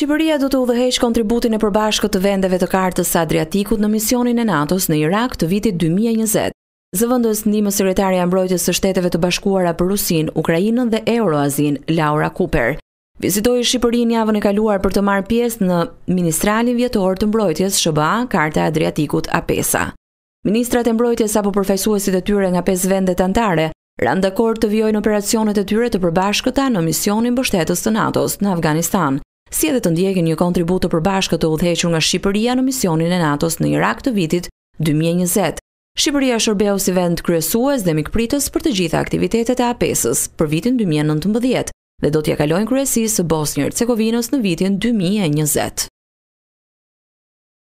Shqipëria do të udhëheq kontributin e përbashkët të vendeve të Kartës së Adriatikut në misionin e NATO-s në Irak të vitit 2020. Zëvendës Ministërja e Mbrojtjes së Shteteve të Bashkuara për Rusinë, Ukrainën dhe Euroazinë, Laura Cooper, vizitoi Shqipërinë javën e kaluar për të marrë pjesë në Ministralin Vjetor të Mbrojtjes SBA Karta e Adriatikut Apesa. Ministrat e Mbrojtjes apo përfaqësuesit e tyre nga pesë vendet anëtare ran dakord të vjojnë operacionet e tyre të përbashkëta në misionin mbështetës të NATO-s në Afganistan si edhe të ndjekin një kontribut të përbashkët të udheqë nga Shqipëria në misionin e NATO-s në Irak të vitit 2020. Shqipëria shërbeu si vend kryesues dhe mikpritës për të gjitha aktivitetet e apesës për vitin 2019 dhe do t'ja kalojnë kryesisë së Bosnjër-Cekovinës në vitin 2020.